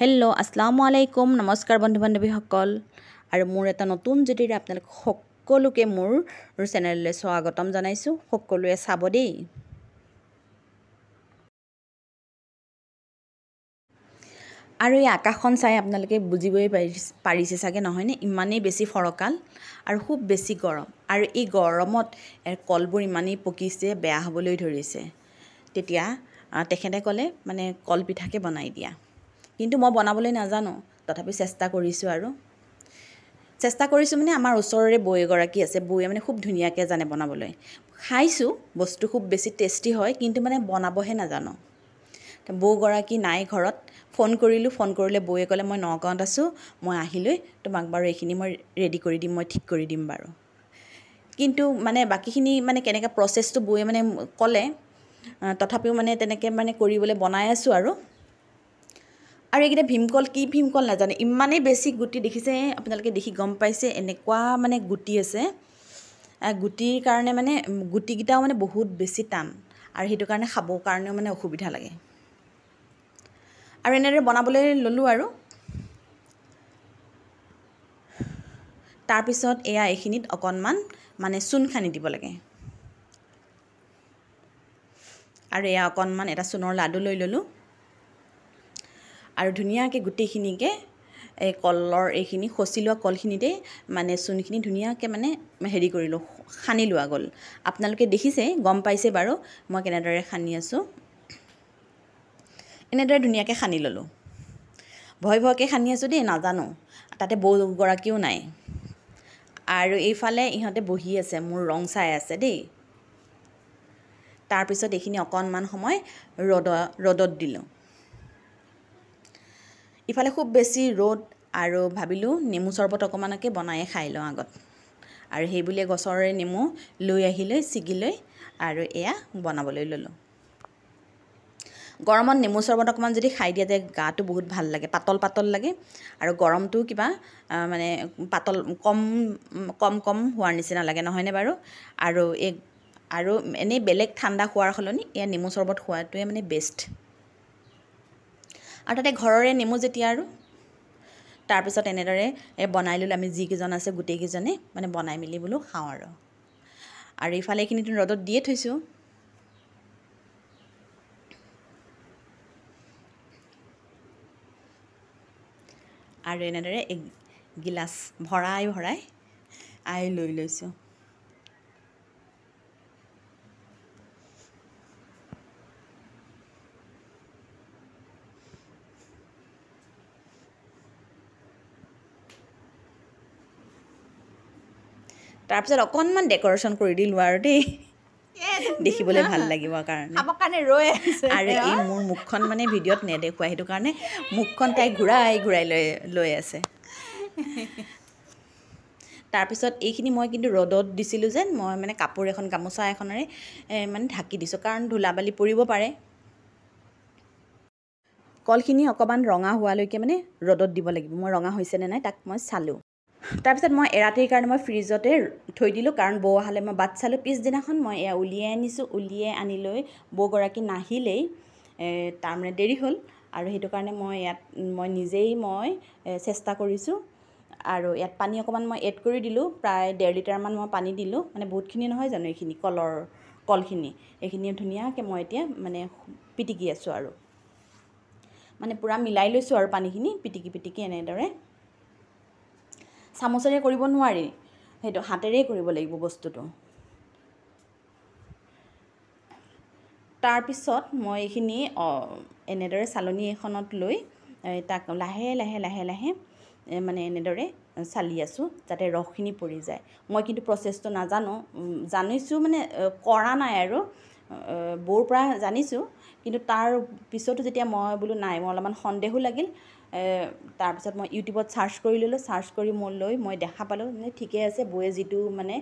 hello' Aslam আলাইকুম নমস্কাৰ বন্ধু বান্ধৱীসকল আৰু মোৰ এটা নতুন জুতিৰে আপোনালোক সকলোকে মোৰ চেনেললৈ স্বাগতম জনাইছোঁ সকলোৱে চাব দেই আৰু এই আকাশখন চাই আপোনালোকে বুজিবই পাৰিছে চাগে নহয়নে ইমানেই বেছি ফৰকাল আৰু খুব বেছি গৰম আৰু এই গৰমত কলবোৰ ইমানেই পকিছে বেয়া হ'বলৈ ধৰিছে তেতিয়া তেখেতে ক'লে মানে কলপিঠাকে বনাই দিয়া কিন্তু মই বনাবলৈ নাজানো তথাপি চেষ্টা কৰিছোঁ আৰু চেষ্টা কৰিছোঁ মানে আমাৰ ওচৰৰে বৈ এগৰাকী আছে বৈয়ে মানে খুব ধুনীয়াকৈ জানে বনাবলৈ খাইছোঁ বস্তু খুব বেছি টেষ্টি হয় কিন্তু মানে বনাবহে নাজানো বৌগৰাকী নাই ঘৰত ফোন কৰিলোঁ ফোন কৰিলে বৌয়ে ক'লে মই নগাঁৱত আছোঁ মই আহিলৈ তোমাক বাৰু এইখিনি মই ৰেডি কৰি দিম মই ঠিক কৰি দিম বাৰু কিন্তু মানে বাকীখিনি মানে কেনেকৈ প্ৰচেছটো বৌয়ে মানে ক'লে তথাপিও মানে তেনেকৈ মানে কৰিবলৈ বনাই আছোঁ আৰু আৰু এইকেইটা ভীমকল কি ভীমকল নাজানে ইমানেই বেছি গুটি দেখিছে আপোনালোকে দেখি গম পাইছে এনেকুৱা মানে গুটি আছে গুটিৰ কাৰণে মানে গুটিকেইটাও মানে বহুত বেছি টান আৰু সেইটো কাৰণে খাবৰ কাৰণেও মানে অসুবিধা লাগে আৰু এনেদৰে বনাবলৈ ল'লোঁ আৰু তাৰপিছত এয়া এইখিনিত অকণমান মানে চূণ খান্দি দিব লাগে আৰু এয়া অকণমান এটা চূণৰ লাডু লৈ ল'লোঁ আৰু ধুনীয়াকৈ গোটেইখিনিকে এই কলৰ এইখিনি খচি লোৱা কলখিনিতেই মানে চূণখিনি ধুনীয়াকৈ মানে হেৰি কৰিলোঁ সানি লোৱা গ'ল আপোনালোকে দেখিছে গম পাইছে বাৰু মই কেনেদৰে সানি আছোঁ এনেদৰে ধুনীয়াকৈ সানি ল'লোঁ ভয় ভয়কৈ সানি আছোঁ দেই নাজানো তাতে বৌগৰাকীও নাই আৰু এইফালে ইহঁতে বহি আছে মোৰ ৰং চাই আছে দেই তাৰপিছত এইখিনি অকণমান সময় ৰ'দ ৰ'দত দিলোঁ ইফালে খুব বেছি ৰ'দ আৰু ভাবিলোঁ নেমু চৰ্বত অকণমানকে বনাই খাই লওঁ আগত আৰু সেই বুলিয়ে গছৰে নেমু লৈ আহি লৈ ছিগি লৈ আৰু এয়া বনাবলৈ ল'লোঁ গৰমত নেমু চৰ্বত অকণমান যদি খাই দিয়া যায় গাটো বহুত ভাল লাগে পাতল পাতল লাগে আৰু গৰমটো কিবা মানে পাতল কম কম কম হোৱাৰ নিচিনা লাগে নহয়নে বাৰু আৰু এই আৰু এনেই বেলেগ ঠাণ্ডা খোৱাৰ সলনি এয়া নেমু চৰ্বত খোৱাটোৱে মানে বেষ্ট আৰু তাতে ঘৰৰে নেমু যেতিয়া আৰু তাৰপিছত এনেদৰে বনাই ল'লোঁ আমি যিকেইজন আছে গোটেইকেইজনে মানে বনাই মেলি বোলো খাওঁ আৰু আৰু ইফালে এইখিনিতো ৰ'দত দিয়ে থৈছোঁ আৰু এনেদৰে গিলাচ ভৰাই ভৰাই আই লৈ লৈছোঁ তাৰপিছত অকণমান ডেকৰেশ্যন কৰি দিলোঁ আৰু দেই দেখিবলৈ ভাল লাগিব কাৰণে কাৰণে ৰৈ আৰু এই মোৰ মুখখন মানে ভিডিঅ'ত নেদেখুৱাই সেইটো কাৰণে মুখখন তাই ঘূৰাই ঘূৰাই লৈ লৈ আছে তাৰপিছত এইখিনি মই কিন্তু ৰ'দত দিছিলোঁ যেন মই মানে কাপোৰ এখন গামোচা এখনেৰে মানে ঢাকি দিছোঁ কাৰণ ধূলা বালি পৰিব পাৰে কলখিনি অকণমান ৰঙা হোৱালৈকে মানে ৰ'দত দিব লাগিব মই ৰঙা হৈছেনে নাই তাক মই চালোঁ তাৰপিছত মই এৰাতিৰ কাৰণে মই ফ্ৰিজতে থৈ দিলোঁ কাৰণ বৌ অহালে মই বাট চালোঁ পিছদিনাখন মই এয়া উলিয়াই আনিছোঁ উলিয়াই আনি লৈ বৌগৰাকী নাহিলেই তাৰমানে দেৰি হ'ল আৰু সেইটো কাৰণে মই ইয়াত মই নিজেই মই চেষ্টা কৰিছোঁ আৰু ইয়াত পানী অকণমান মই এড কৰি দিলোঁ প্ৰায় ডেৰ লিটাৰমান মই পানী দিলোঁ মানে বহুতখিনি নহয় জানো এইখিনি কলৰ কলখিনি এইখিনি ধুনীয়াকৈ মই এতিয়া মানে পিটিকি আছোঁ আৰু মানে পূৰা মিলাই লৈছোঁ আৰু পানীখিনি পিটিকি পিটিকি এনেদৰে চামুচেৰে কৰিব নোৱাৰি সেইটো হাতেৰেই কৰিব লাগিব বস্তুটো তাৰপিছত মই এইখিনি এনেদৰে চালনী এখনত লৈ তাক লাহে লাহে লাহে লাহে মানে এনেদৰে চালি আছোঁ যাতে ৰসখিনি পৰি যায় মই কিন্তু প্ৰচেছটো নাজানো জানিছোঁ মানে কৰা নাই আৰু বৌৰ পৰা জানিছোঁ কিন্তু তাৰ পিছতো যেতিয়া মই বোলো নাই মই অলপমান সন্দেহো লাগিল তাৰপিছত মই ইউটিউবত ছাৰ্চ কৰি ল'লোঁ চাৰ্চ কৰি মই লৈ মই দেখা পালোঁ মানে ঠিকেই আছে বৌয়ে যিটো মানে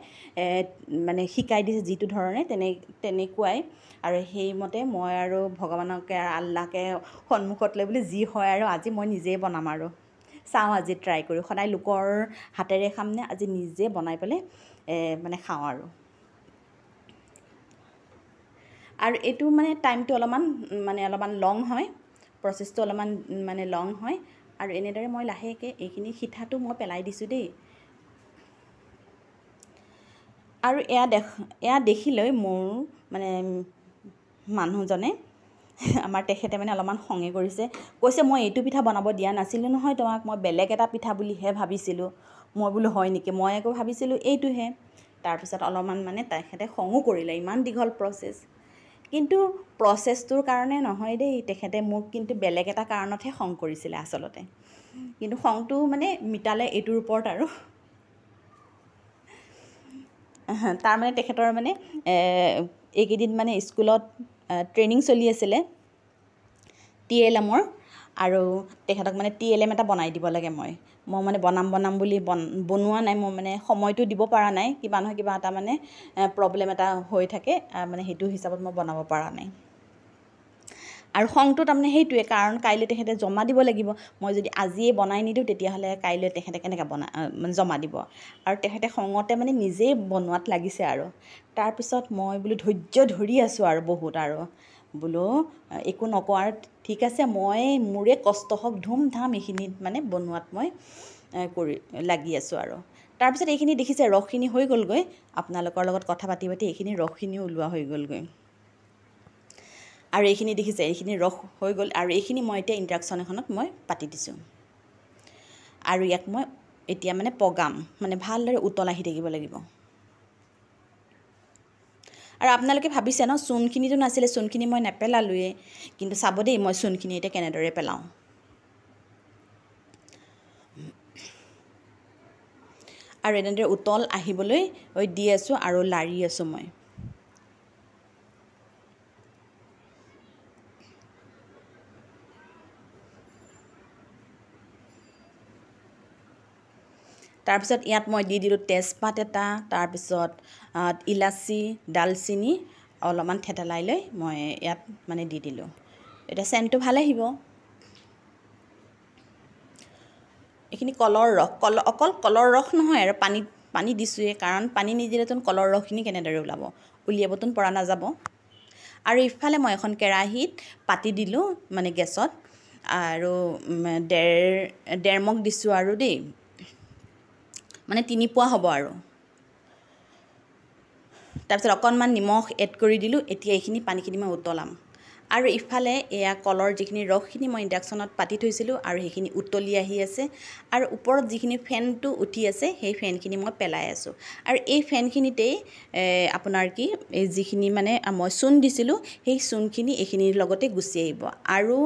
মানে শিকাই দিছে যিটো ধৰণে তেনে তেনেকুৱাই আৰু সেইমতে মই আৰু ভগৱানকে আল্লাহকে সন্মুখত লৈ বুলি যি হয় আৰু আজি মই নিজেই বনাম আৰু চাওঁ আজি ট্ৰাই কৰি সদায় লোকৰ হাতেৰে খাম নে আজি নিজে বনাই পেলাই মানে খাওঁ আৰু আৰু এইটো মানে টাইমটো অলপমান মানে অলপমান লং হয় প্ৰচেছটো অলপমান মানে লং হয় আৰু এনেদৰে মই লাহেকৈ এইখিনি সিঠাটো মই পেলাই দিছোঁ দেই আৰু এয়া দেখ এয়া দেখি লৈ মোৰ মানে মানুহজনে আমাৰ তেখেতে মানে অলপমান খঙে কৰিছে কৈছে মই এইটো পিঠা বনাব দিয়া নাছিলোঁ নহয় তোমাক মই বেলেগ এটা পিঠা বুলিহে ভাবিছিলোঁ মই বোলো হয় নেকি মই আকৌ ভাবিছিলোঁ এইটোহে তাৰপিছত অলপমান মানে তেখেতে খঙো কৰিলে ইমান দীঘল প্ৰচেছ কিন্তু প্ৰচেছটোৰ কাৰণে নহয় দেই তেখেতে মোক কিন্তু বেলেগ এটা কাৰণতহে খং কৰিছিলে আচলতে কিন্তু খংটো মানে মিটালে এইটোৰ ওপৰত আৰু তাৰমানে তেখেতৰ মানে এইকেইদিন মানে স্কুলত ট্ৰেইনিং চলি আছিলে টি এল এমৰ আৰু তেখেতক মানে টি এল এম এটা বনাই দিব লাগে মই মই মানে বনাম বনাম বুলি বন বনোৱা নাই মই মানে সময়টো দিব পৰা নাই কিবা নহয় কিবা এটা মানে প্ৰব্লেম এটা হৈ থাকে মানে সেইটো হিচাপত মই বনাব পৰা নাই আৰু খংটো তাৰমানে সেইটোৱে কাৰণ কাইলৈ তেখেতে জমা দিব লাগিব মই যদি আজিয়ে বনাই নিদিওঁ তেতিয়াহ'লে কাইলৈ তেখেতে কেনেকৈ বনা মানে জমা দিব আৰু তেখেতে খঙতে মানে নিজেই বনোৱাত লাগিছে আৰু তাৰপিছত মই বোলো ধৈৰ্য ধৰি আছোঁ আৰু বহুত আৰু বোলো একো নকৰাৰ ঠিক আছে মই মোৰে কষ্ট হওক ধুমধাম এইখিনি মানে বনোৱাত মই কৰি লাগি আছোঁ আৰু তাৰপিছত এইখিনি দেখিছে ৰসখিনি হৈ গ'লগৈ আপোনালোকৰ লগত কথা পাতি পাতি এইখিনি ৰসখিনি ওলোৱা হৈ গ'লগৈ আৰু এইখিনি দেখিছে এইখিনি ৰস হৈ গ'ল আৰু এইখিনি মই এতিয়া ইণ্টাকশ্যন এখনত মই পাতি দিছোঁ আৰু ইয়াক মই এতিয়া মানে পগাম মানে ভালদৰে উতল আহি থাকিব লাগিব আৰু আপোনালোকে ভাবিছে ন চূণখিনিতো নাছিলে চূণখিনি মই নেপেলালোৱে কিন্তু চাব দেই মই চূণখিনি এতিয়া কেনেদৰে পেলাওঁ আৰু এনেদৰে উতল আহিবলৈ দি আছোঁ আৰু লাৰি আছোঁ মই তাৰপিছত ইয়াত মই দি দিলোঁ তেজপাত এটা তাৰপিছত ইলাচি ডালচেনি অলপমান থেতেলাই লৈ মই ইয়াত মানে দি দিলোঁ এতিয়া চেণ্টটো ভাল আহিব এইখিনি কলৰ ৰস কল অকল কলৰ ৰস নহয় আৰু পানীত পানী দিছোঁৱেই কাৰণ পানী নিদিলেতোন কলৰ ৰসখিনি কেনেদৰে ওলাব উলিয়াবতোন পৰা নাযাব আৰু ইফালে মই এখন কেৰাহীত পাতি দিলোঁ মানে গেছত আৰু ডেৰ ডেৰমক দিছোঁ আৰু দেই মানে তিনি পোৱা হ'ব আৰু তাৰপিছত অকণমান নিমখ এড কৰি দিলোঁ এতিয়া এইখিনি পানীখিনি মই উতলাম আৰু ইফালে এয়া কলৰ যিখিনি ৰসখিনি মই ইণ্ডাকশ্যনত পাতি থৈছিলোঁ আৰু সেইখিনি উতলি আহি আছে আৰু ওপৰত যিখিনি ফেনটো উঠি আছে সেই ফেনখিনি মই পেলাই আছোঁ আৰু এই ফেনখিনিতেই আপোনাৰ কি এই যিখিনি মানে মই চূণ দিছিলোঁ সেই চূণখিনি এইখিনিৰ লগতে গুচি আহিব আৰু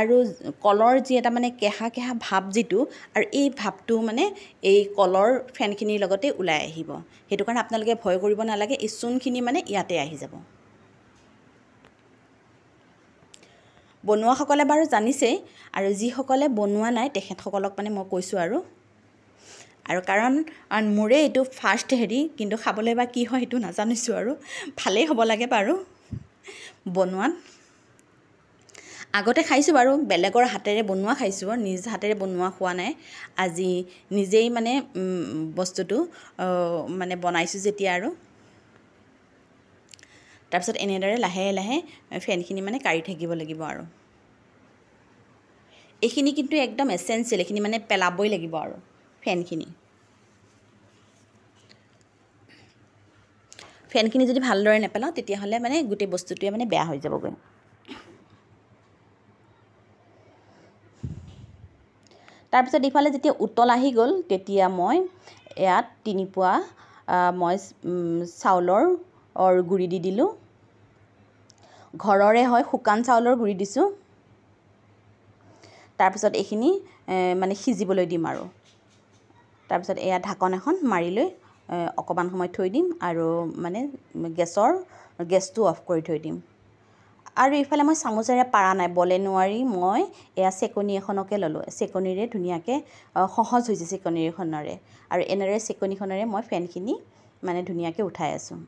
আৰু কলৰ যি এটা মানে কেহা কেহা ভাপ যিটো আৰু এই ভাপটো মানে এই কলৰ ফেনখিনিৰ লগতে ওলাই আহিব সেইটো কাৰণে আপোনালোকে ভয় কৰিব নালাগে এই চূণখিনি মানে ইয়াতে আহি যাব বনোৱাসকলে বাৰু জানিছেই আৰু যিসকলে বনোৱা নাই তেখেতসকলক মানে মই কৈছোঁ আৰু আৰু কাৰণ মোৰে এইটো ফাৰ্ষ্ট হেৰি কিন্তু খাবলৈ বা কি হয় সেইটো নাজানিছোঁ আৰু ভালেই হ'ব লাগে বাৰু বনোৱাত আগতে খাইছোঁ বাৰু বেলেগৰ হাতেৰে বনোৱা খাইছোঁ নিজ হাতেৰে বনোৱা হোৱা নাই আজি নিজেই মানে বস্তুটো মানে বনাইছোঁ যেতিয়া আৰু তাৰপিছত এনেদৰে লাহে লাহে ফেনখিনি মানে কাঢ়ি থাকিব লাগিব আৰু এইখিনি কিন্তু একদম এচেঞ্চিয়েল এইখিনি মানে পেলাবই লাগিব আৰু ফেনখিনি ফেনখিনি যদি ভালদৰে নেপেলাওঁ তেতিয়াহ'লে মানে গোটেই বস্তুটোৱে মানে বেয়া হৈ যাবগৈ তাৰপিছত ইফালে যেতিয়া উতল আহি গ'ল তেতিয়া মই ইয়াত তিনিপোৱা মই চাউলৰ চাউলৰ গুড়ি দি দিলোঁ ঘৰৰে হয় শুকান চাউলৰ গুড়ি দিছোঁ তাৰপিছত এইখিনি মানে সিজিবলৈ দিম আৰু তাৰপিছত এয়া ঢাকন এখন মাৰি লৈ অকণমান সময় থৈ দিম আৰু মানে গেছৰ গেছটো অফ কৰি থৈ দিম আৰু ইফালে মই চামুচেৰে পাৰা নাই বলে নোৱাৰি মই এয়া চেকনি এখনকে ল'লোঁ চেকনিৰে ধুনীয়াকৈ সহজ হৈছে চেকনিখনেৰে আৰু এনেদৰে চেকনিখনেৰে মই ফেনখিনি মানে ধুনীয়াকৈ উঠাই আছোঁ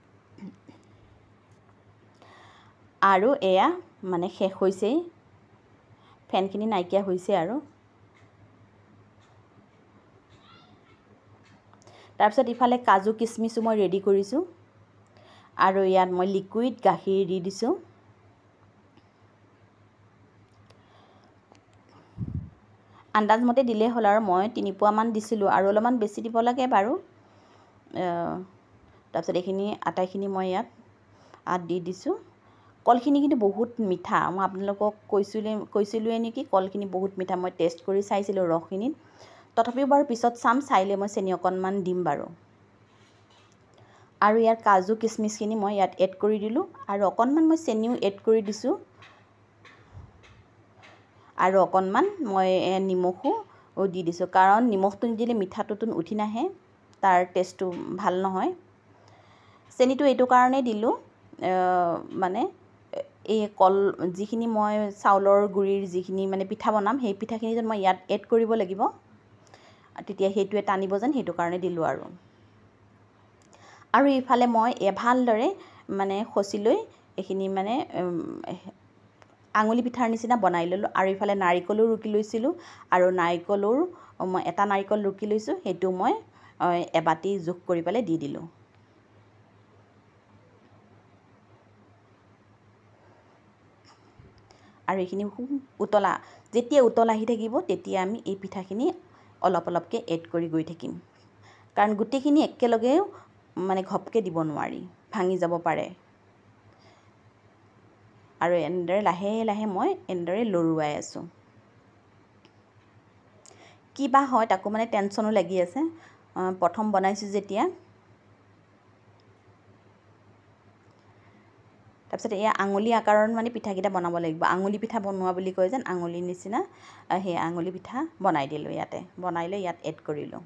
আৰু এয়া মানে শেষ হৈছেই ফেনখিনি নাইকিয়া হৈছে আৰু তাৰপিছত ইফালে কাজু কিচমিচো মই ৰেডি কৰিছোঁ আৰু ইয়াত মই লিকুইড গাখীৰ দি দিছোঁ আন্দাজমতে দিলেই হ'ল আৰু মই তিনিপুৱামান দিছিলোঁ আৰু অলপমান বেছি দিব লাগে বাৰু তাৰপিছত এইখিনি আটাইখিনি মই ইয়াত আদ দি দিছোঁ কলখিনি কিন্তু বহুত মিঠা মই আপোনালোকক কৈছিলোঁ কৈছিলোঁৱে নেকি কলখিনি বহুত মিঠা মই টেষ্ট কৰি চাইছিলোঁ ৰসখিনিত তথাপিও বাৰু পিছত চাম চাই লৈ মই চেনি অকণমান দিম বাৰু আৰু ইয়াৰ কাজু কিচমিচখিনি মই ইয়াত এড কৰি দিলোঁ আৰু অকণমান মই চেনিও এড কৰি দিছোঁ আৰু অকণমান মই নিমখো দি দিছোঁ কাৰণ নিমখটো নিদিলে মিঠাটোতোন উঠি নাহে তাৰ টেষ্টটো ভাল নহয় চেনিটো এইটো কাৰণেই দিলোঁ মানে এই কল যিখিনি মই চাউলৰ গুড়িৰ যিখিনি মানে পিঠা বনাম সেই পিঠাখিনি যেন মই ইয়াত এড কৰিব লাগিব তেতিয়া সেইটোৱে টানিব যেন সেইটো কাৰণে দিলোঁ আৰু আৰু ইফালে মই এভালদৰে মানে খচি লৈ এইখিনি মানে আঙুলি পিঠাৰ নিচিনা বনাই ল'লোঁ আৰু ইফালে নাৰিকলো ৰুকি লৈছিলোঁ আৰু নাৰিকলৰ মই এটা নাৰিকল ৰুকি লৈছোঁ সেইটো মই এবাটি জোখ কৰি পেলাই দি দিলোঁ আৰু এইখিনি খুব উতলা যেতিয়া উতল আহি থাকিব তেতিয়া আমি এই পিঠাখিনি অলপ অলপকৈ এড কৰি গৈ থাকিম কাৰণ গোটেইখিনি একেলগেও মানে ঘপকৈ দিব নোৱাৰি ভাঙি যাব পাৰে আৰু এনেদৰে লাহে লাহে মই এনেদৰে লৰুৱাই আছোঁ কিবা হয় তাকো মানে টেনশ্যনো লাগি আছে প্ৰথম বনাইছোঁ যেতিয়া তাৰপিছত এই আঙুলি আকাৰৰ মানে পিঠাকেইটা বনাব লাগিব আঙুলি পিঠা বনোৱা বুলি কয় যেন আঙুলি নিচিনা সেই আঙুলি পিঠা বনাই দিলোঁ ইয়াতে বনাই লৈ ইয়াত এড কৰিলোঁ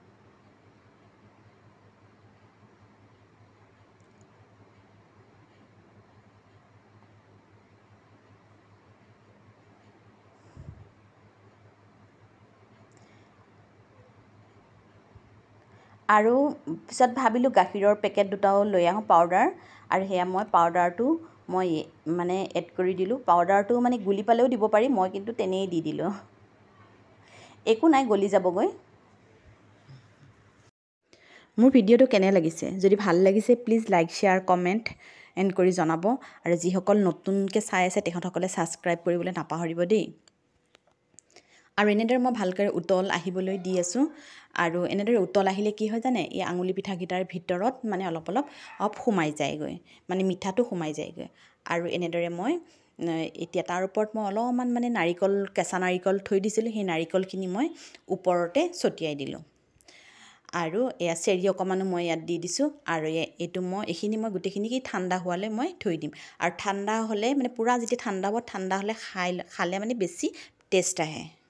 আৰু পিছত ভাবিলোঁ গাখীৰৰ পেকেট দুটাও লৈ আহোঁ পাউদাৰ আৰু সেয়া মই পাউদাৰটো মই মানে এড কৰি দিলোঁ পাউডাৰটো মানে গুলি পালেও দিব পাৰি মই কিন্তু তেনেই দি দিলোঁ একো নাই গলি যাবগৈ মোৰ ভিডিঅ'টো কেনে লাগিছে যদি ভাল লাগিছে please like share comment and কৰি জনাব আৰু যিসকল নতুনকৈ চাই আছে তেখেতসকলে ছাবস্ক্ৰাইব কৰিবলৈ নাপাহৰিব দেই আৰু এনেদৰে মই ভালকৈ উতল আহিবলৈ দি আছোঁ আৰু এনেদৰে উতল আহিলে কি হয় জানে এই আঙুলি পিঠাকেইটাৰ ভিতৰত মানে অলপ অলপ অলপ সোমাই যায়গৈ মানে মিঠাটো সোমাই যায়গৈ আৰু এনেদৰে মই এতিয়া তাৰ ওপৰত মই অলপমান মানে নাৰিকল কেঁচা নাৰিকল থৈ দিছিলোঁ সেই নাৰিকলখিনি মই ওপৰতে ছটিয়াই দিলোঁ আৰু এয়া চেৰি অকণমানো মই ইয়াত দি দিছোঁ আৰু এইটো মই এইখিনি মই গোটেইখিনি কি ঠাণ্ডা হোৱালৈ মই থৈ দিম আৰু ঠাণ্ডা হ'লে মানে পূৰা যেতিয়া ঠাণ্ডা হ'ব ঠাণ্ডা হ'লে খাই খালে মানে বেছি টেষ্ট আহে